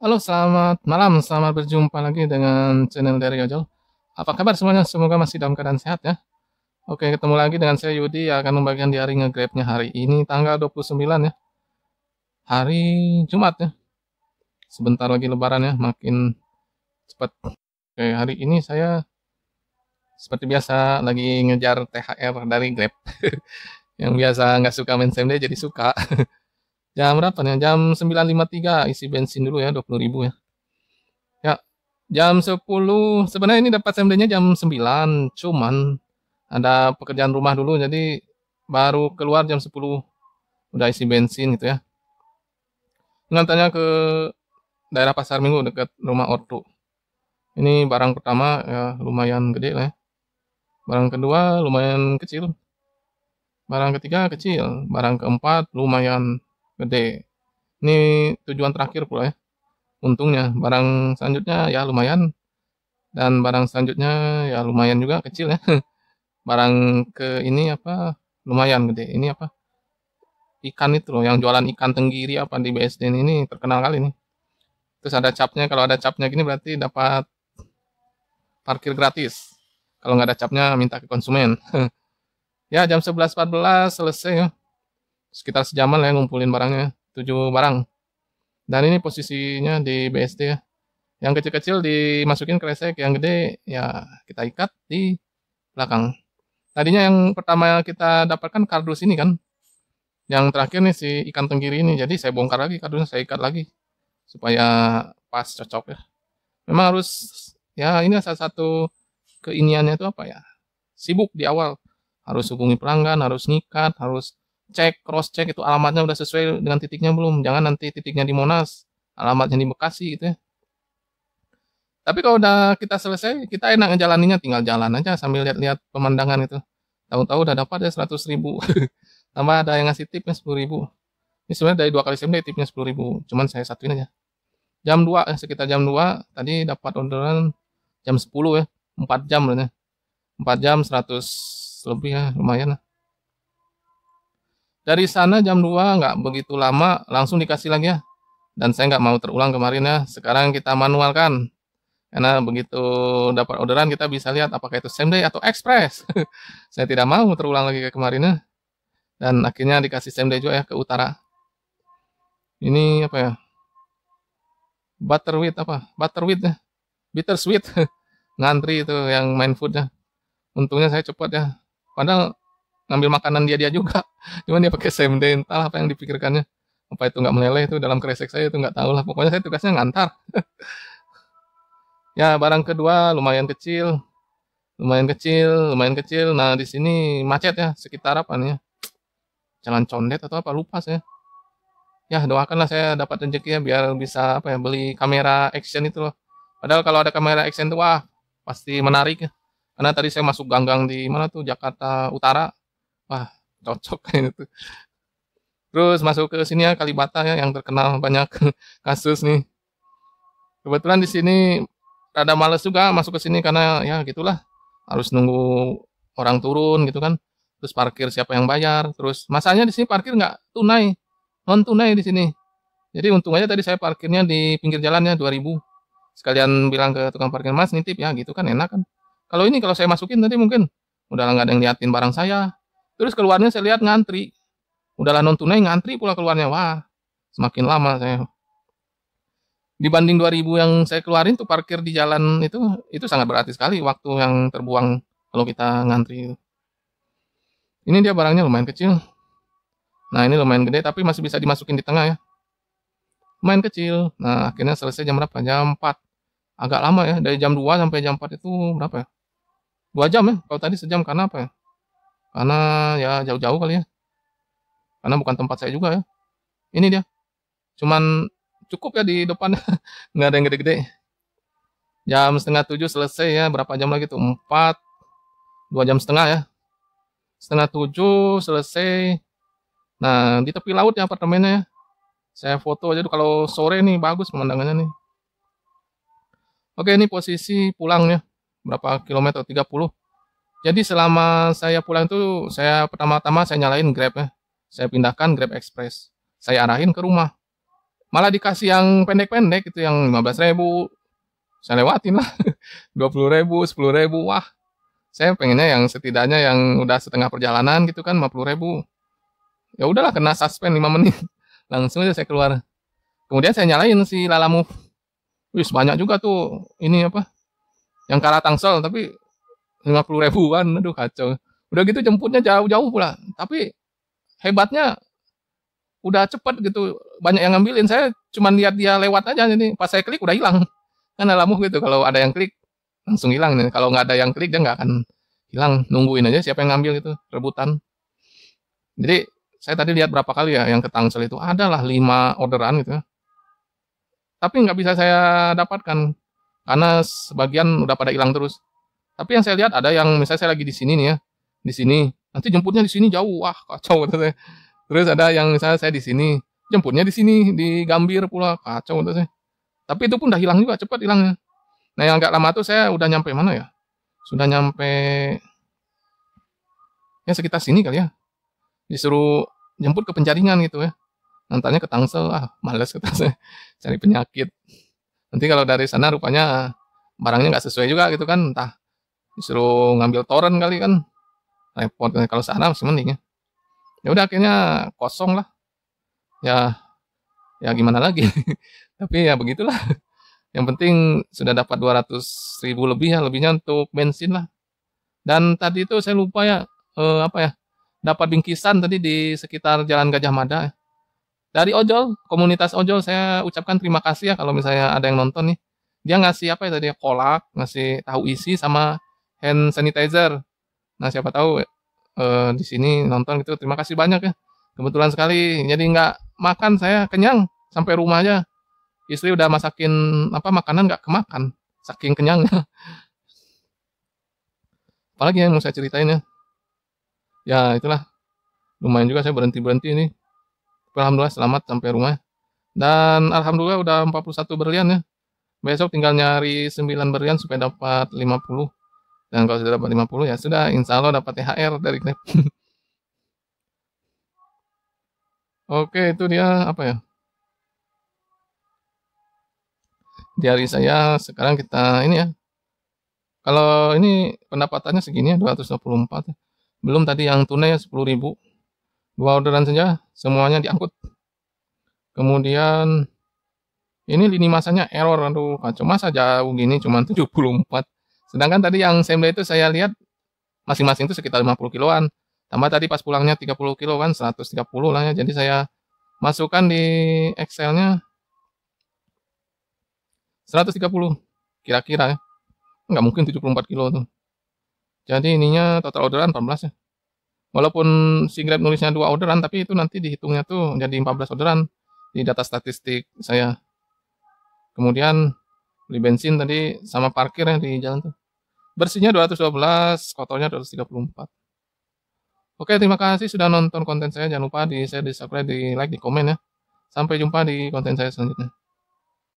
Halo, selamat malam. Selamat berjumpa lagi dengan channel dari Ojol. Apa kabar semuanya? Semoga masih dalam keadaan sehat ya. Oke, ketemu lagi dengan saya Yudi yang akan membagikan di hari ngegrabnya hari ini tanggal 29 ya. Hari Jumat ya. Sebentar lagi lebaran ya, makin cepat. Oke, hari ini saya seperti biasa lagi ngejar THR dari Grab. yang biasa nggak suka main SMD jadi suka. Jam berapa nih? Jam 9.53 isi bensin dulu ya, 20.000 ya. Ya, jam 10. Sebenarnya ini dapat smd jam 9, cuman ada pekerjaan rumah dulu jadi baru keluar jam 10 udah isi bensin gitu ya. Dengan ke daerah Pasar Minggu dekat rumah Ortu. Ini barang pertama ya lumayan gede lah ya. Barang kedua lumayan kecil. Barang ketiga kecil, barang keempat lumayan gede ini tujuan terakhir pula ya untungnya barang selanjutnya ya lumayan dan barang selanjutnya ya lumayan juga kecil ya barang ke ini apa lumayan gede ini apa ikan itu loh yang jualan ikan tenggiri apa di BSD ini terkenal kali nih terus ada capnya kalau ada capnya gini berarti dapat parkir gratis kalau nggak ada capnya minta ke konsumen ya jam 11.14 selesai ya sekitar sejaman lah ya, ngumpulin barangnya, 7 barang. Dan ini posisinya di BSD ya. Yang kecil-kecil dimasukin ke resek, yang gede ya kita ikat di belakang. Tadinya yang pertama kita dapatkan kardus ini kan. Yang terakhir nih si ikan tenggiri ini, jadi saya bongkar lagi kardusnya, saya ikat lagi. Supaya pas cocok ya. Memang harus, ya ini salah satu keiniannya itu apa ya. Sibuk di awal, harus hubungi pelanggan, harus ngikat, harus cek cross check itu alamatnya udah sesuai dengan titiknya belum jangan nanti titiknya di Monas alamatnya di Bekasi gitu ya tapi kalau udah kita selesai kita enak ngejalaninnya tinggal jalan aja sambil lihat-lihat pemandangan itu tahu-tahu udah dapat ya 100 ribu tambah ada yang ngasih tipnya 10 ribu ini sebenarnya dari dua kali sembelih tipnya 10 ribu cuman saya satuin aja jam 2 eh, sekitar jam 2 tadi dapat orderan jam 10 ya 4 jam ya 4 jam 100 lebih ya lumayan lah dari sana jam 2 nggak begitu lama langsung dikasih lagi ya. Dan saya nggak mau terulang kemarin ya. Sekarang kita manualkan. Karena begitu dapat orderan kita bisa lihat apakah itu same day atau express. saya tidak mau terulang lagi ke kemarin ya. Dan akhirnya dikasih same day juga ya ke utara. Ini apa ya? Butterwheat apa? Butterwheat ya. Bittersweet. Ngantri itu yang main foodnya. Untungnya saya cepat ya. Padahal ngambil makanan dia dia juga cuman dia pakai semden entah apa yang dipikirkannya apa itu nggak meleleh itu dalam kresek saya itu nggak tahu lah pokoknya saya tugasnya ngantar ya barang kedua lumayan kecil lumayan kecil lumayan kecil nah di sini macet ya sekitar apa nih ya jalan condet atau apa lupa saya ya doakanlah saya dapat rezeki ya biar bisa apa ya beli kamera action itu loh padahal kalau ada kamera action tuh wah pasti menarik ya karena tadi saya masuk ganggang di mana tuh Jakarta Utara wah cocok kayak itu terus masuk ke sini ya kalibata ya yang terkenal banyak kasus nih kebetulan di sini rada males juga masuk ke sini karena ya gitulah harus nunggu orang turun gitu kan terus parkir siapa yang bayar terus masanya di sini parkir nggak tunai non tunai di sini jadi untung aja tadi saya parkirnya di pinggir jalannya 2000 sekalian bilang ke tukang parkir mas nitip ya gitu kan enak kan kalau ini kalau saya masukin tadi mungkin udah nggak ada yang liatin barang saya Terus keluarnya saya lihat ngantri. Udahlah non tunai ngantri pula keluarnya. Wah, semakin lama saya. Dibanding 2000 yang saya keluarin tuh parkir di jalan itu itu sangat berarti sekali waktu yang terbuang kalau kita ngantri. Ini dia barangnya lumayan kecil. Nah, ini lumayan gede tapi masih bisa dimasukin di tengah ya. Lumayan kecil. Nah, akhirnya selesai jam berapa? Jam 4. Agak lama ya, dari jam 2 sampai jam 4 itu berapa ya? 2 jam ya, kalau tadi sejam karena apa ya? Karena ya jauh-jauh kali ya. Karena bukan tempat saya juga ya. Ini dia. Cuman cukup ya di depan. Nggak ada yang gede-gede. Jam setengah tujuh selesai ya. Berapa jam lagi tuh? Empat. Dua jam setengah ya. Setengah tujuh selesai. Nah, di tepi laut ya apartemennya ya. Saya foto aja tuh kalau sore nih bagus pemandangannya nih. Oke, ini posisi pulangnya. Berapa kilometer? 30. Jadi selama saya pulang itu saya pertama-tama saya nyalain Grab ya. Saya pindahkan Grab Express. Saya arahin ke rumah. Malah dikasih yang pendek-pendek itu yang 15 ribu. Saya lewatin lah. 20 ribu, 10 ribu. Wah, saya pengennya yang setidaknya yang udah setengah perjalanan gitu kan 50 ribu. Ya udahlah kena suspend 5 menit. Langsung aja saya keluar. Kemudian saya nyalain si Lalamu. Wih, banyak juga tuh ini apa? Yang kalah Tangsel tapi lima puluh ribuan aduh kacau udah gitu jemputnya jauh-jauh pula tapi hebatnya udah cepet gitu banyak yang ngambilin saya cuma lihat dia lewat aja ini pas saya klik udah hilang kan alamu gitu kalau ada yang klik langsung hilang kalau nggak ada yang klik dia nggak akan hilang nungguin aja siapa yang ngambil gitu rebutan jadi saya tadi lihat berapa kali ya yang ketangsel itu adalah lima orderan gitu tapi nggak bisa saya dapatkan karena sebagian udah pada hilang terus tapi yang saya lihat ada yang misalnya saya lagi di sini nih ya, di sini. Nanti jemputnya di sini jauh, wah kacau kata saya. Terus ada yang misalnya saya di sini, jemputnya di sini di Gambir pula, kacau kata saya. Tapi itu pun dah hilang juga, cepat hilangnya. Nah yang agak lama tuh saya udah nyampe mana ya? Sudah nyampe ya sekitar sini kali ya. Disuruh jemput ke penjaringan gitu ya. Nantinya ke Tangsel, ah males kata saya. Cari penyakit. Nanti kalau dari sana rupanya barangnya nggak sesuai juga gitu kan, entah disuruh ngambil toren kali kan repot kan kalau sana masih ya ya udah akhirnya kosong lah ya ya gimana lagi tapi ya begitulah yang penting sudah dapat 200 ribu lebih ya lebihnya untuk bensin lah dan tadi itu saya lupa ya eh, apa ya dapat bingkisan tadi di sekitar Jalan Gajah Mada dari ojol komunitas ojol saya ucapkan terima kasih ya kalau misalnya ada yang nonton nih dia ngasih apa ya tadi kolak ngasih tahu isi sama hand sanitizer. Nah siapa tahu eh, di sini nonton gitu. Terima kasih banyak ya. Kebetulan sekali jadi nggak makan saya kenyang sampai rumah aja. Istri udah masakin apa makanan nggak kemakan saking kenyangnya. Apalagi yang mau saya ceritain ya. Ya itulah lumayan juga saya berhenti berhenti ini. Alhamdulillah selamat sampai rumah. Dan alhamdulillah udah 41 berlian ya. Besok tinggal nyari 9 berlian supaya dapat 50. Dan kalau sudah dapat 50 ya sudah insya Allah dapat THR dari Grab. Oke, itu dia apa ya? Di hari saya sekarang kita ini ya. Kalau ini pendapatannya segini ya 224. Ya. Belum tadi yang tunai ya ribu. Dua orderan saja semuanya diangkut. Kemudian ini lini masanya error aduh kacau masa jauh gini cuma 74 Sedangkan tadi yang sembelih itu saya lihat masing-masing itu sekitar 50 kiloan. Tambah tadi pas pulangnya 30 kilo kan 130 lah ya. Jadi saya masukkan di Excelnya 130 kira-kira ya. Nggak mungkin 74 kilo tuh. Jadi ininya total orderan 14 ya. Walaupun si Grab nulisnya dua orderan tapi itu nanti dihitungnya tuh jadi 14 orderan di data statistik saya. Kemudian beli bensin tadi sama parkir ya di jalan tuh. Bersihnya 212, kotornya 234. Oke, terima kasih sudah nonton konten saya. Jangan lupa di share, di subscribe, di like, di komen ya. Sampai jumpa di konten saya selanjutnya.